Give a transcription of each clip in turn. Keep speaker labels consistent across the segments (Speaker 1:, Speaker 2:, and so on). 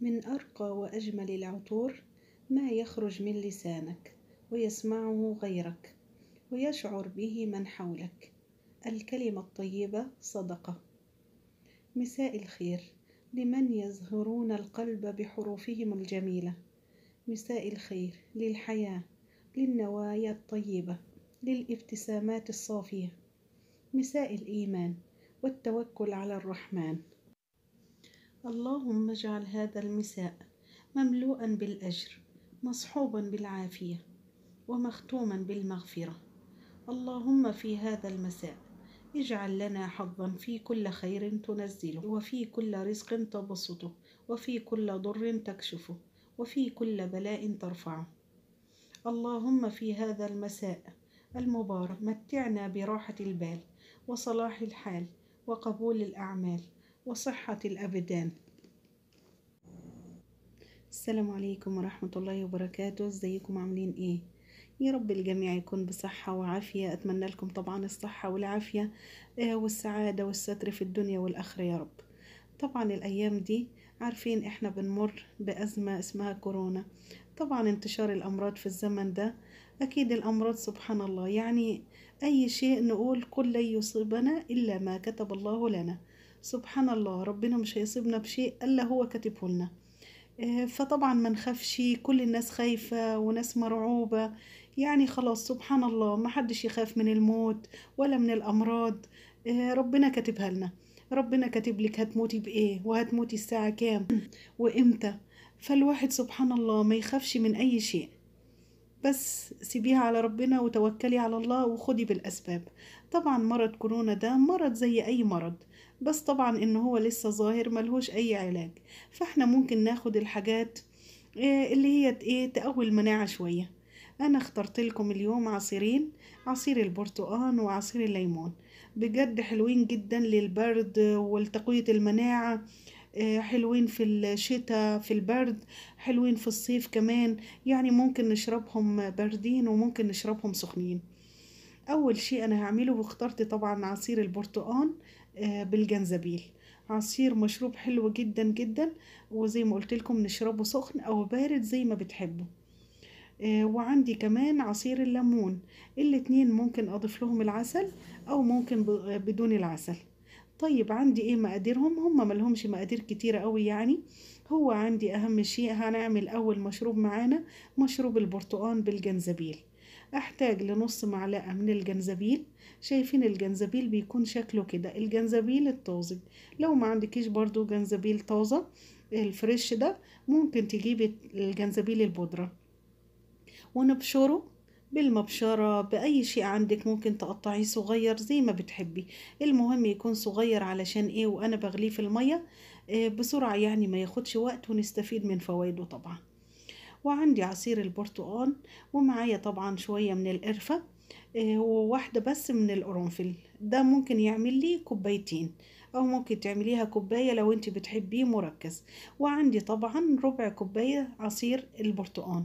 Speaker 1: من أرقى وأجمل العطور ما يخرج من لسانك ويسمعه غيرك ويشعر به من حولك الكلمة الطيبة صدقة مساء الخير لمن يزهرون القلب بحروفهم الجميلة مساء الخير للحياة للنوايا الطيبة للابتسامات الصافية مساء الإيمان والتوكل على الرحمن اللهم اجعل هذا المساء مملوءا بالأجر مصحوبا بالعافية ومختوما بالمغفرة اللهم في هذا المساء اجعل لنا حظا في كل خير تنزله وفي كل رزق تبسطه وفي كل ضر تكشفه وفي كل بلاء ترفعه اللهم في هذا المساء المبارك متعنا براحة البال وصلاح الحال وقبول الأعمال وصحة الأبدان السلام عليكم ورحمة الله وبركاته ازيكم عاملين ايه يا رب الجميع يكون بصحة وعافية اتمنى لكم طبعا الصحة والعافية آه، والسعادة والستر في الدنيا والآخرة يا رب طبعا الايام دي عارفين احنا بنمر بأزمة اسمها كورونا طبعا انتشار الامراض في الزمن ده اكيد الامراض سبحان الله يعني اي شيء نقول قل لن يصيبنا الا ما كتب الله لنا سبحان الله ربنا مش هيصيبنا بشيء الا هو كاتبه لنا آه، فطبعا ما نخافش كل الناس خايفة وناس مرعوبة يعني خلاص سبحان الله ما حدش يخاف من الموت ولا من الأمراض آه، ربنا كاتبها لنا ربنا كاتب لك هتموتي بإيه وهتموتي الساعة كام وإمتى فالواحد سبحان الله ما يخافش من أي شيء بس سيبيها على ربنا وتوكلي على الله وخدي بالأسباب طبعا مرض كورونا ده مرض زي أي مرض بس طبعا إن هو لسه ظاهر ملهوش أي علاج فإحنا ممكن ناخد الحاجات آه، اللي هي إيه تقوي المناعة شوية أنا اخترت لكم اليوم عصيرين عصير البرتقال وعصير الليمون بجد حلوين جدا للبرد ولتقوية المناعة آه، حلوين في الشتاء في البرد حلوين في الصيف كمان يعني ممكن نشربهم باردين وممكن نشربهم سخنين اول شيء انا هعمله واخترت طبعا عصير البرتقال آه، بالجنزبيل عصير مشروب حلو جدا جدا وزي ما قلت لكم نشربه سخن او بارد زي ما بتحبوا آه، وعندي كمان عصير الليمون الاتنين ممكن اضيف لهم العسل او ممكن بدون العسل طيب عندي ايه مقاديرهم هم ملهمش مقادير كتيرة قوي يعني هو عندي اهم شيء هنعمل اول مشروب معانا مشروب البرتقال بالجنزبيل احتاج لنص معلقة من الجنزبيل شايفين الجنزبيل بيكون شكله كده الجنزبيل الطازج لو ما عندكيش برضو جنزبيل طازة الفريش ده ممكن تجيبي الجنزبيل البودرة ونبشره بالمبشرة بأي شيء عندك ممكن تقطعيه صغير زي ما بتحبي المهم يكون صغير علشان ايه وأنا بغليه في المية آه، بسرعة يعني ما ياخدش وقت ونستفيد من فوائده طبعا وعندي عصير البرتقال ومعايا طبعا شوية من القرفة آه، وواحدة بس من القرنفل ده ممكن يعمل لي كوبايتين أو ممكن تعمليها كوباية لو انت بتحبيه مركز وعندي طبعا ربع كوباية عصير البرتقال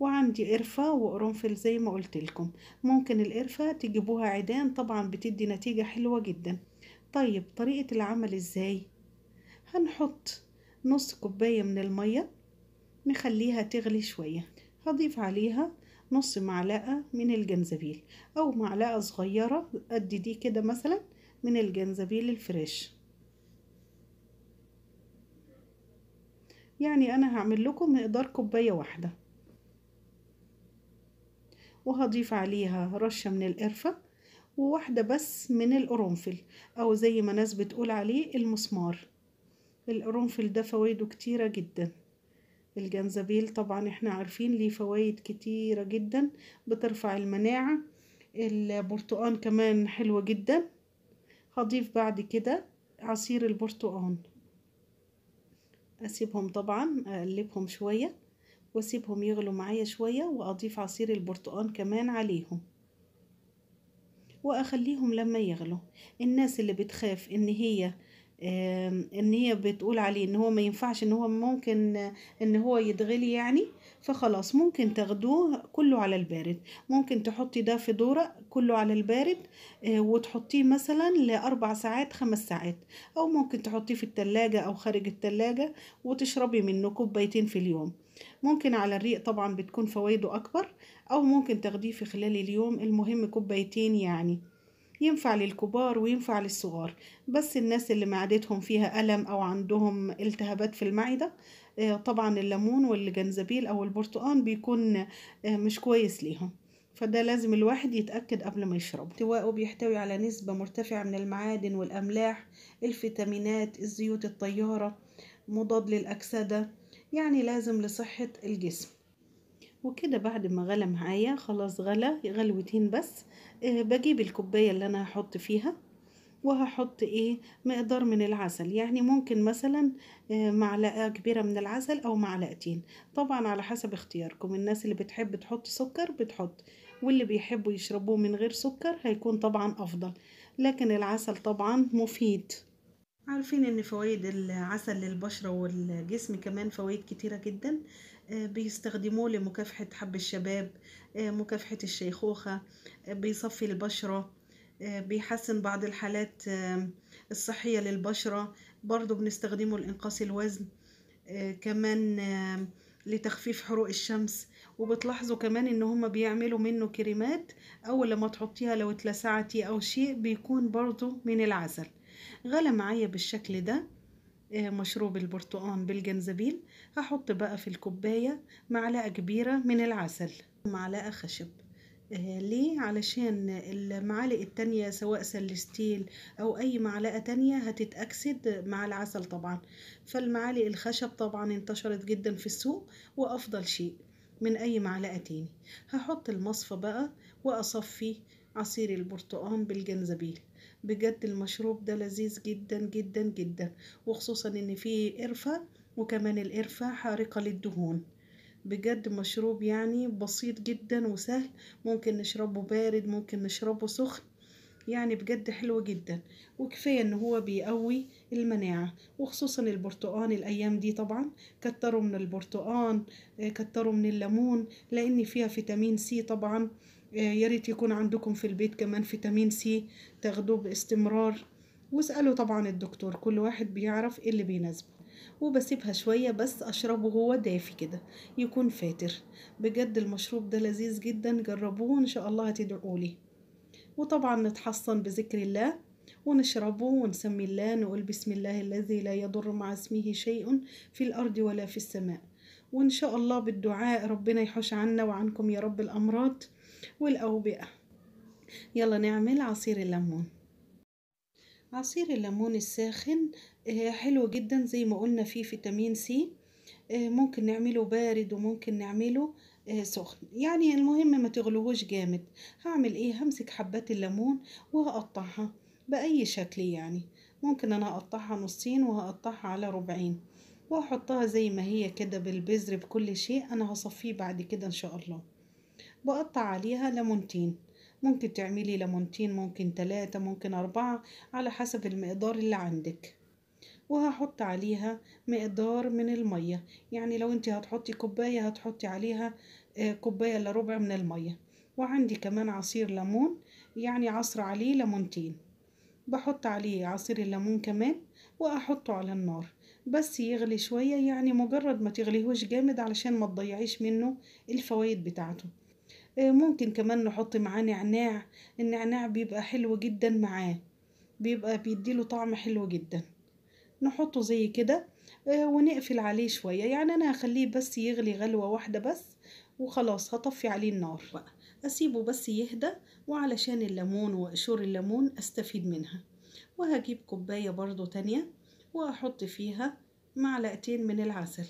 Speaker 1: وعندي قرفة وقرنفل زي ما قلت لكم ممكن القرفة تجيبوها عيدان طبعا بتدي نتيجة حلوة جدا طيب طريقة العمل ازاي هنحط نص كوباية من المية نخليها تغلي شوية هضيف عليها نص معلقة من الجنزبيل أو معلقة صغيرة قد دي كده مثلا من الجنزبيل الفريش يعني أنا هعمل لكم مقدار كوباية واحدة وهضيف عليها رشة من القرفة وواحدة بس من القرنفل أو زي ما ناس بتقول عليه المسمار القرنفل ده فوائده كتيرة جدا الجنزبيل طبعا احنا عارفين ليه فوائد كتيرة جدا بترفع المناعة البرتقان كمان حلوة جدا هضيف بعد كده عصير البرتقان اسيبهم طبعا اقلبهم شويه واسيبهم يغلوا معايا شوية واضيف عصير البرتقال كمان عليهم واخليهم لما يغلوا الناس اللي بتخاف ان هي ان هي بتقول عليه ان هو ما ينفعش ان هو ممكن ان هو يتغلي يعني فخلاص ممكن تاخدوه كله على البارد ممكن تحطي ده في دورة كله على البارد آه، وتحطيه مثلا لأربع ساعات خمس ساعات أو ممكن تحطيه في التلاجة أو خارج التلاجة وتشربي منه كوبايتين في اليوم ممكن على الريق طبعا بتكون فوائده أكبر أو ممكن تاخديه في خلال اليوم المهم كوبايتين يعني ينفع للكبار وينفع للصغار بس الناس اللي معدتهم فيها ألم أو عندهم التهابات في المعدة آه، طبعا الليمون والجنزبيل أو البرتقان بيكون آه، مش كويس ليهم فده لازم الواحد يتأكد قبل ما يشربه احتواءه بيحتوي على نسبة مرتفعة من المعادن والأملاح الفيتامينات الزيوت الطيارة مضاد للأكسدة يعني لازم لصحة الجسم وكده بعد ما غلى معايا خلاص غلى غلوتين بس آه بجيب الكوبايه اللي انا هحط فيها وهحط ايه مقدار من العسل يعني ممكن مثلا آه، معلقه كبيره من العسل او معلقتين طبعا على حسب اختياركم الناس اللي بتحب تحط سكر بتحط واللي بيحبوا يشربوه من غير سكر هيكون طبعا افضل لكن العسل طبعا مفيد عارفين ان فوائد العسل للبشره والجسم كمان فوائد كتيره جدا بيستخدموه لمكافحة حب الشباب آه، مكافحة الشيخوخة آه، بيصفي البشرة آه، بيحسن بعض الحالات الصحية للبشرة برضو بنستخدمه لإنقاص الوزن كمان لتخفيف حروق الشمس وبتلاحظوا كمان ان هما بيعملوا منه كريمات اول لما تحطيها لو اتلسعتي او شيء بيكون برضو من العسل غلى معايا بالشكل ده آه، مشروب البرتقان بالجنزبيل هحط بقى في الكوباية معلقة كبيرة من العسل معلقة خشب آه، ليه علشان المعالق التانية سواء سلستيل او اي معلقة تانية هتتأكسد مع العسل طبعا فالمعالق الخشب طبعا انتشرت جدا في السوق وافضل شيء من اي معلقة تاني هحط المصفى بقى واصفي عصير البرتقان بالجنزبيل بجد المشروب ده لذيذ جدا جدا جدا وخصوصا ان فيه قرفة وكمان القرفة حارقة للدهون بجد مشروب يعني بسيط جدا وسهل ممكن نشربه بارد ممكن نشربه سخن يعني بجد حلو جدا وكفاية ان هو بيقوي المناعة وخصوصا البرتقان الايام دي طبعا كتروا من البرتقان آه، كتروا من الليمون لان فيها فيتامين سي طبعا آه، يا ريت يكون عندكم في البيت كمان فيتامين سي تاخدوه باستمرار واسألوا طبعا الدكتور كل واحد بيعرف ايه اللي بيناسبه وبسيبها شوية بس أشربه هو دافي كده يكون فاتر بجد المشروب ده لذيذ جدا جربوه إن شاء الله هتدعولي وطبعا نتحصن بذكر الله ونشربه ونسمي الله نقول بسم الله الذي لا يضر مع اسمه شيء في الأرض ولا في السماء وإن شاء الله بالدعاء ربنا يحوش عنا وعنكم يا رب الأمراض والأوبئة يلا نعمل عصير الليمون عصير الليمون الساخن آه، حلو جدا زي ما قلنا فيه فيتامين سي آه، ممكن نعمله بارد وممكن نعمله آه، سخن يعني المهم ما تغلوهوش جامد هعمل ايه همسك حبات الليمون وهقطعها بأي شكل يعني ممكن انا اقطعها نصين وهقطعها على ربعين واحطها زي ما هي كده بالبذر بكل شيء انا هصفيه بعد كده ان شاء الله بقطع عليها ليمونتين ممكن تعملي ليمونتين ممكن تلاتة ممكن أربعة على حسب المقدار اللي عندك وهحط عليها مقدار من المية يعني لو انت هتحطي كوباية هتحطي عليها آه، كوباية الا ربع من المية وعندي كمان عصير ليمون يعني عصر عليه ليمونتين بحط عليه عصير الليمون كمان واحطه على النار بس يغلي شوية يعني مجرد ما تغليهوش جامد علشان ما تضيعيش منه الفوايد بتاعته آه، ممكن كمان نحط معاه نعناع النعناع بيبقى حلو جدا معاه بيبقى بيديله طعم حلو جدا نحطه زي كده آه، ونقفل عليه شوية يعني أنا هخليه بس يغلي غلوة واحدة بس وخلاص هطفي عليه النار بقى أسيبه بس يهدى وعلشان الليمون وقشور الليمون أستفيد منها وهجيب كوباية برضو تانية وأحط فيها معلقتين من العسل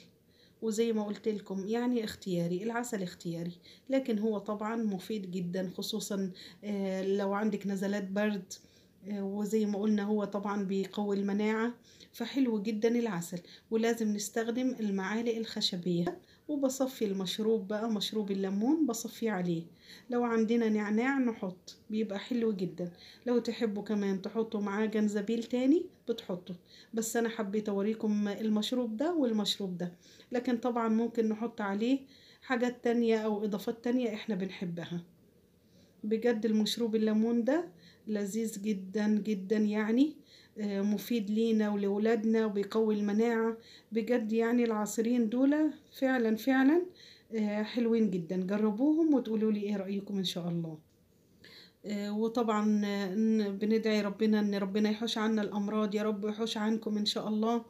Speaker 1: وزي ما قلت لكم يعني اختياري العسل اختياري لكن هو طبعا مفيد جدا خصوصا آه، لو عندك نزلات برد آه، وزي ما قلنا هو طبعا بيقوي المناعة فحلو جدا العسل ولازم نستخدم المعالق الخشبية وبصفي المشروب بقى مشروب الليمون بصفيه عليه لو عندنا نعناع نحط بيبقى حلو جدا لو تحبوا كمان تحطوا معاه جنزبيل تاني بتحطه بس انا حبيت اوريكم المشروب ده والمشروب ده لكن طبعا ممكن نحط عليه حاجات تانية او اضافات تانية احنا بنحبها بجد المشروب الليمون ده لذيذ جدا جدا يعني آه، مفيد لينا ولولادنا وبيقوي المناعة بجد يعني العصيرين دول فعلا فعلا آه، حلوين جدا جربوهم وتقولوا لي ايه رأيكم ان شاء الله آه، وطبعا بندعي ربنا ان ربنا يحوش عنا الامراض يا رب يحوش عنكم ان شاء الله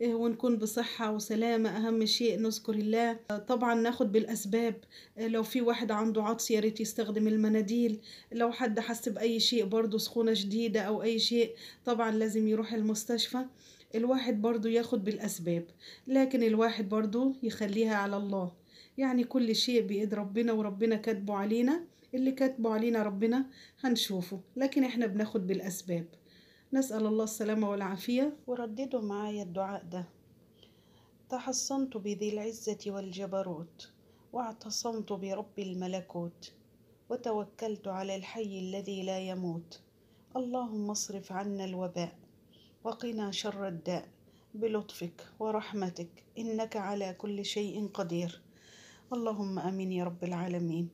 Speaker 1: إيه، ونكون بصحة وسلامة أهم شيء نذكر الله طبعا ناخد بالأسباب إيه، لو في واحد عنده عطس يا ريت يستخدم المناديل لو حد حس بأي شيء برضه سخونة شديدة أو أي شيء طبعا لازم يروح المستشفى الواحد برضو ياخد بالأسباب لكن الواحد برضو يخليها على الله يعني كل شيء بإيد ربنا وربنا كاتبه علينا اللي كاتبه علينا ربنا هنشوفه لكن احنا بناخد بالأسباب نسأل الله السلامة والعافية ورددوا معايا الدعاء ده تحصنت بذي العزة والجبروت واعتصمت برب الملكوت وتوكلت على الحي الذي لا يموت اللهم اصرف عنا الوباء وقنا شر الداء بلطفك ورحمتك إنك على كل شيء قدير اللهم آمين يا رب العالمين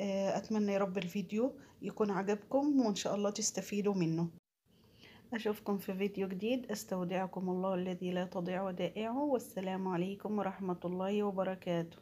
Speaker 1: آه، أتمنى يا رب الفيديو يكون عجبكم وإن شاء الله تستفيدوا منه أشوفكم في فيديو جديد أستودعكم الله الذي لا تضيع ودائعه والسلام عليكم ورحمة الله وبركاته